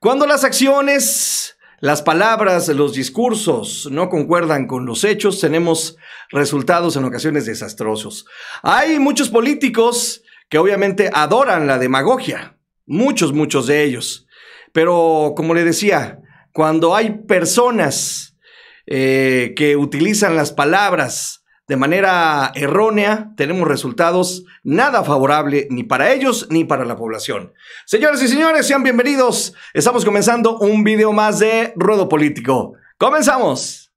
Cuando las acciones, las palabras, los discursos no concuerdan con los hechos, tenemos resultados en ocasiones desastrosos. Hay muchos políticos que obviamente adoran la demagogia, muchos, muchos de ellos. Pero como le decía, cuando hay personas eh, que utilizan las palabras de manera errónea, tenemos resultados nada favorables ni para ellos ni para la población. Señoras y señores, sean bienvenidos. Estamos comenzando un video más de Ruedo Político. ¡Comenzamos!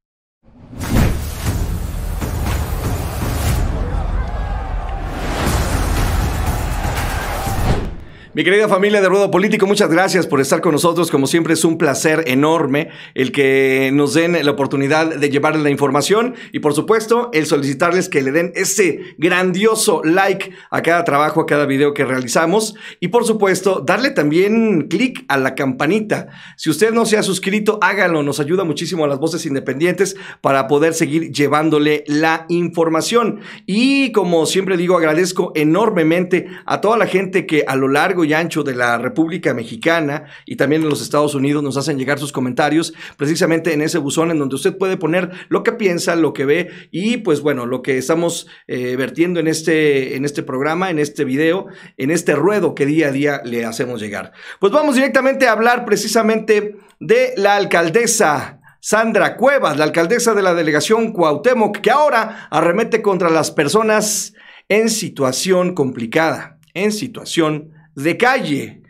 Mi querida familia de Ruedo Político, muchas gracias por estar con nosotros. Como siempre es un placer enorme el que nos den la oportunidad de llevarles la información y por supuesto el solicitarles que le den ese grandioso like a cada trabajo, a cada video que realizamos y por supuesto darle también clic a la campanita. Si usted no se ha suscrito, háganlo. nos ayuda muchísimo a las voces independientes para poder seguir llevándole la información. Y como siempre digo, agradezco enormemente a toda la gente que a lo largo ancho de la República Mexicana y también en los Estados Unidos nos hacen llegar sus comentarios precisamente en ese buzón en donde usted puede poner lo que piensa, lo que ve y pues bueno, lo que estamos eh, vertiendo en este, en este programa, en este video, en este ruedo que día a día le hacemos llegar. Pues vamos directamente a hablar precisamente de la alcaldesa Sandra Cuevas, la alcaldesa de la delegación Cuauhtémoc, que ahora arremete contra las personas en situación complicada, en situación de calle.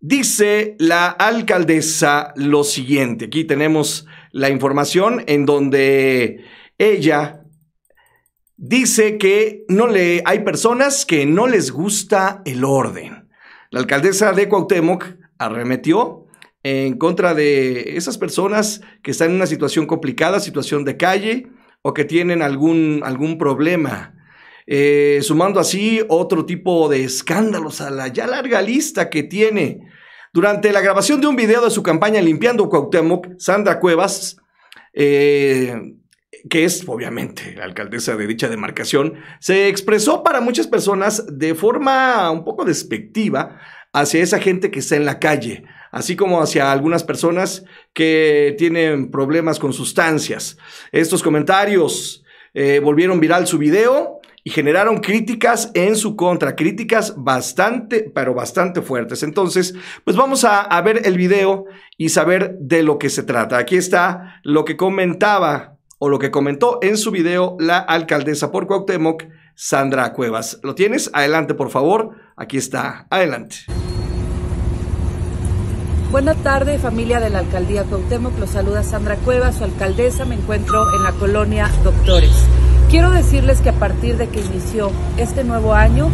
Dice la alcaldesa lo siguiente, aquí tenemos la información en donde ella dice que no le hay personas que no les gusta el orden. La alcaldesa de Cuauhtémoc arremetió en contra de esas personas que están en una situación complicada, situación de calle o que tienen algún, algún problema eh, sumando así otro tipo de escándalos a la ya larga lista que tiene. Durante la grabación de un video de su campaña Limpiando Cuauhtémoc, Sandra Cuevas, eh, que es obviamente la alcaldesa de dicha demarcación, se expresó para muchas personas de forma un poco despectiva hacia esa gente que está en la calle, así como hacia algunas personas que tienen problemas con sustancias. Estos comentarios eh, volvieron viral su video y generaron críticas en su contra, críticas bastante, pero bastante fuertes. Entonces, pues vamos a, ver el video y saber de lo que se trata. Aquí está lo que comentaba o lo que comentó en su video la alcaldesa por Cuauhtémoc, Sandra Cuevas. ¿Lo tienes? Adelante, por favor. Aquí está. Adelante. Buenas tardes, familia de la alcaldía Cuauhtémoc. Los saluda Sandra Cuevas, su alcaldesa. Me encuentro en la colonia Doctores. Quiero decirles que a partir de que inició este nuevo año,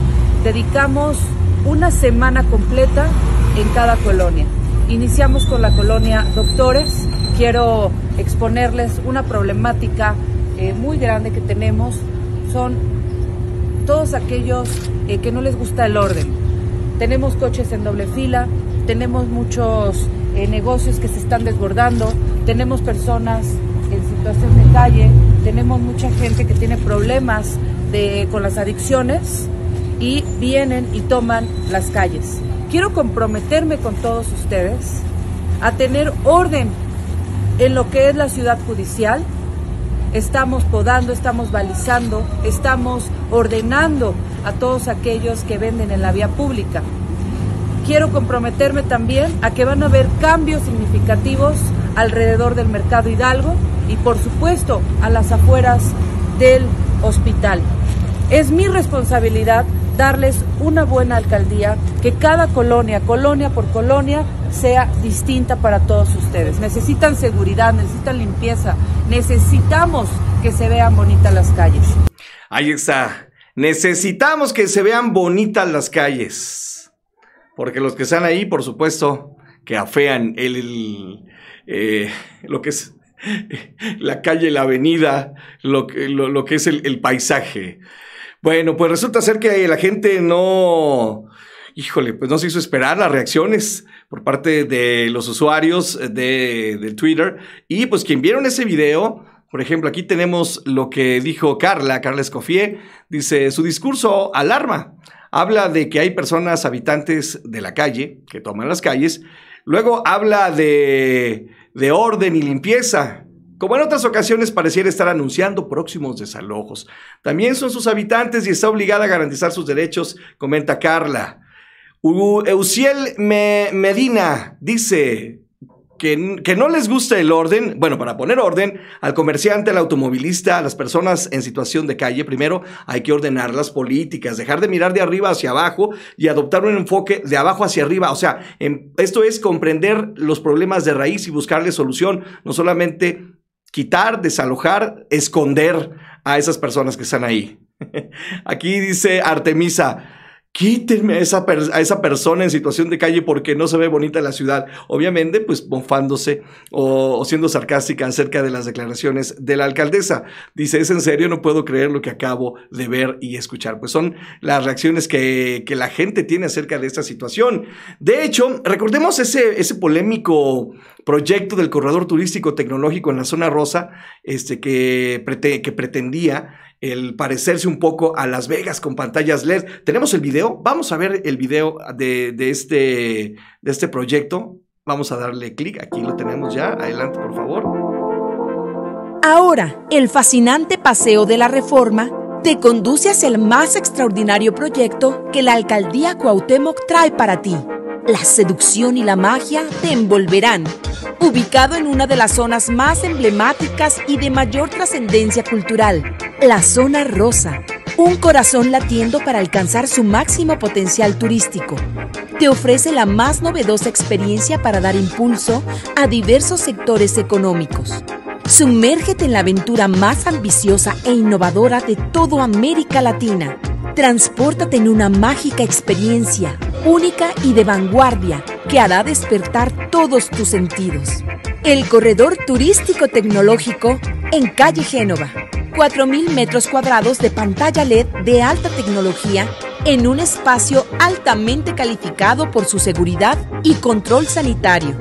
dedicamos una semana completa en cada colonia. Iniciamos con la colonia Doctores. Quiero exponerles una problemática eh, muy grande que tenemos. Son todos aquellos eh, que no les gusta el orden. Tenemos coches en doble fila, tenemos muchos eh, negocios que se están desbordando, tenemos personas en situación de calle tenemos mucha gente que tiene problemas con las adicciones y vienen y toman las calles. Quiero comprometerme con todos ustedes a tener orden en lo que es la ciudad judicial. Estamos podando, estamos balizando, estamos ordenando a todos aquellos que venden en la vía pública. Quiero comprometerme también a que van a haber cambios significativos alrededor del mercado Hidalgo, y por supuesto a las afueras del hospital. Es mi responsabilidad darles una buena alcaldía, que cada colonia, colonia por colonia, sea distinta para todos ustedes. Necesitan seguridad, necesitan limpieza, necesitamos que se vean bonitas las calles. Ahí está, necesitamos que se vean bonitas las calles, porque los que están ahí, por supuesto, que afean el, eh, lo que es la calle, la avenida, lo que, lo, que es el, paisaje. Bueno, pues resulta ser que la gente no, híjole, pues no se hizo esperar las reacciones por parte de los usuarios de, Twitter. Y pues quien vieron ese video, por ejemplo, aquí tenemos lo que dijo Carla, Carla Escofié, dice, su discurso alarma. Habla de que hay personas habitantes de la calle que toman las calles. Luego habla de de orden y limpieza, como en otras ocasiones pareciera estar anunciando próximos desalojos. También son sus habitantes y está obligada a garantizar sus derechos, comenta Carla. Eusiel Medina dice, que, no les gusta el orden, bueno, para poner orden al comerciante, al automovilista, a las personas en situación de calle, primero hay que ordenar las políticas, dejar de mirar de arriba hacia abajo y adoptar un enfoque de abajo hacia arriba. O sea, esto es comprender los problemas de raíz y buscarle solución, no solamente quitar, desalojar, esconder a esas personas que están ahí. Aquí dice Artemisa, quítenme a esa, esa, persona en situación de calle porque no se ve bonita la ciudad. Obviamente, pues mofándose o, siendo sarcástica acerca de las declaraciones de la alcaldesa. Dice, es en serio, no puedo creer lo que acabo de ver y escuchar. Pues son las reacciones que, la gente tiene acerca de esta situación. De hecho, recordemos ese, ese polémico proyecto del corredor turístico tecnológico en la zona rosa, este, que, que pretendía el parecerse un poco a Las Vegas con pantallas LED. Tenemos el video, vamos a ver el video de, este, de este proyecto. Vamos a darle clic, aquí lo tenemos ya, adelante por favor. Ahora, el fascinante paseo de la reforma te conduce hacia el más extraordinario proyecto que la alcaldía Cuauhtémoc trae para ti. La seducción y la magia te envolverán. Ubicado en una de las zonas más emblemáticas y de mayor trascendencia cultural, la Zona Rosa, un corazón latiendo para alcanzar su máximo potencial turístico. Te ofrece la más novedosa experiencia para dar impulso a diversos sectores económicos. Sumérgete en la aventura más ambiciosa e innovadora de toda América Latina. Transpórtate en una mágica experiencia, única y de vanguardia, que hará despertar todos tus sentidos. El Corredor Turístico Tecnológico en Calle Génova. 4.000 metros cuadrados de pantalla LED de alta tecnología en un espacio altamente calificado por su seguridad y control sanitario.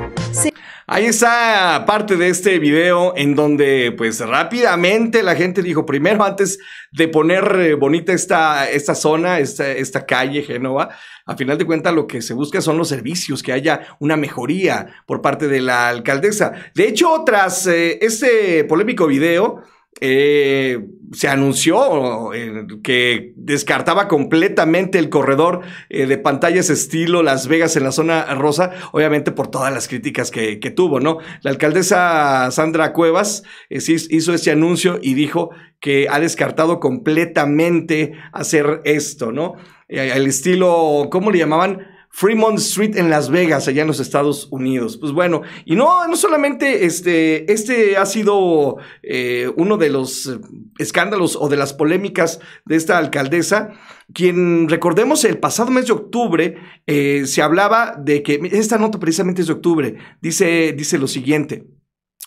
Ahí está parte de este video en donde pues rápidamente la gente dijo, primero antes de poner eh, bonita esta, esta zona, esta, calle Génova, a final de cuentas lo que se busca son los servicios, que haya una mejoría por parte de la alcaldesa. De hecho, tras eh, este polémico video, eh, se anunció eh, que descartaba completamente el corredor eh, de pantallas estilo Las Vegas en la zona rosa, obviamente por todas las críticas que, tuvo, ¿no? La alcaldesa Sandra Cuevas hizo ese anuncio y dijo que ha descartado completamente hacer esto, ¿no? el estilo, ¿cómo le llamaban? Fremont Street en Las Vegas, allá en los Estados Unidos. Pues bueno, y no, no solamente este, este ha sido eh, uno de los escándalos o de las polémicas de esta alcaldesa, quien recordemos el pasado mes de octubre eh, se hablaba de que, esta nota precisamente es de octubre, dice, dice lo siguiente.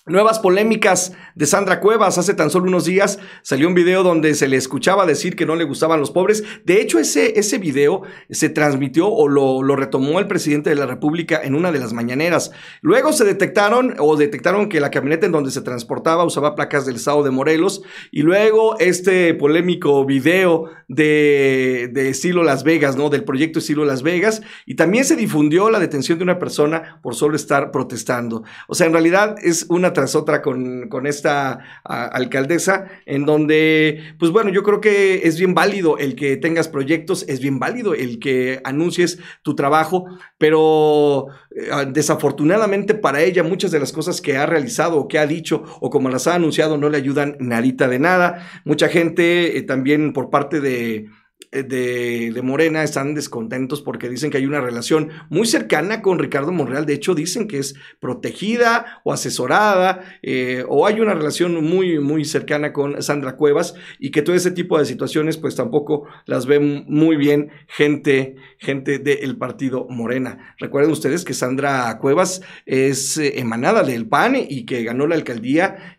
Nuevas polémicas de Sandra Cuevas. Hace tan solo unos días salió un video donde se le escuchaba decir que no le gustaban los pobres. De hecho, ese, ese video se transmitió o lo, retomó el presidente de la República en una de las mañaneras. Luego se detectaron o detectaron que la camioneta en donde se transportaba usaba placas del estado de Morelos. Y luego este polémico video de, de estilo Las Vegas, ¿no? Del proyecto estilo Las Vegas. Y también se difundió la detención de una persona por solo estar protestando. O sea, en realidad es una tras otra con, esta alcaldesa, en donde, pues bueno, yo creo que es bien válido el que tengas proyectos, es bien válido el que anuncies tu trabajo, pero eh, ah, desafortunadamente para ella muchas de las cosas que ha realizado o que ha dicho o como las ha anunciado no le ayudan narita de nada. Mucha gente eh, también por parte de eh, de, Morena están descontentos porque dicen que hay una relación muy cercana con Ricardo Monreal. De hecho, dicen que es protegida o asesorada eh, o hay una relación muy, muy cercana con Sandra Cuevas y que todo ese tipo de situaciones pues tampoco las ven muy bien gente, gente del partido Morena. Recuerden ustedes que Sandra Cuevas es eh, emanada del PAN y que ganó la alcaldía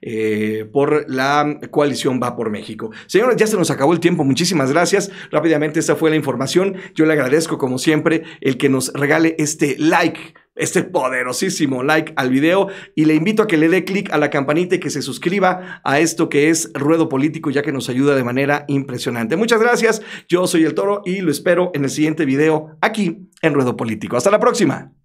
por la coalición Va por México. Señores, ya se nos acabó el tiempo. Muchísimas gracias. Rápidamente esa fue la información. Yo le agradezco como siempre el que nos regale este like este poderosísimo like al video y le invito a que le dé clic a la campanita y que se suscriba a esto que es Ruedo Político ya que nos ayuda de manera impresionante. Muchas gracias, yo soy el Toro y lo espero en el siguiente video aquí en Ruedo Político. Hasta la próxima.